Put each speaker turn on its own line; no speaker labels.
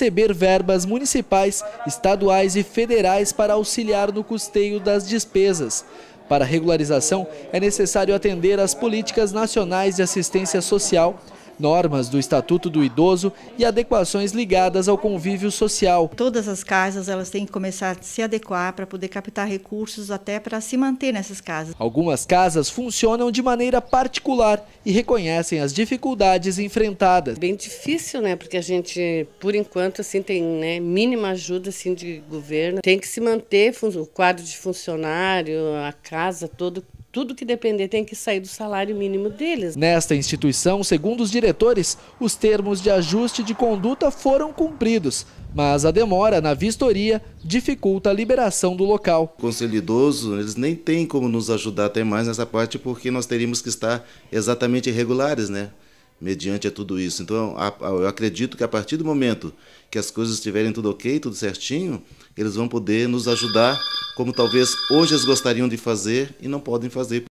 receber verbas municipais, estaduais e federais para auxiliar no custeio das despesas. Para regularização, é necessário atender às políticas nacionais
de assistência social normas do Estatuto do Idoso e adequações ligadas ao convívio social. Todas as casas elas têm que começar a se adequar para poder captar recursos até para se manter nessas casas.
Algumas casas funcionam de maneira particular e reconhecem as dificuldades enfrentadas. Bem
difícil, né? Porque a gente, por enquanto, assim tem né, mínima ajuda assim de governo. Tem que se manter o quadro de funcionário, a casa todo tudo que depender tem que sair do salário mínimo deles.
Nesta instituição, segundo os diretores, os termos de ajuste de conduta foram
cumpridos, mas a demora na vistoria dificulta a liberação do local. O Conselho Idoso, eles nem têm como nos ajudar até mais nessa parte, porque nós teríamos que estar exatamente regulares, né? mediante a tudo isso. Então, eu acredito que a partir do momento que as coisas estiverem tudo ok, tudo certinho, eles vão poder nos ajudar como talvez hoje eles gostariam de fazer e não podem fazer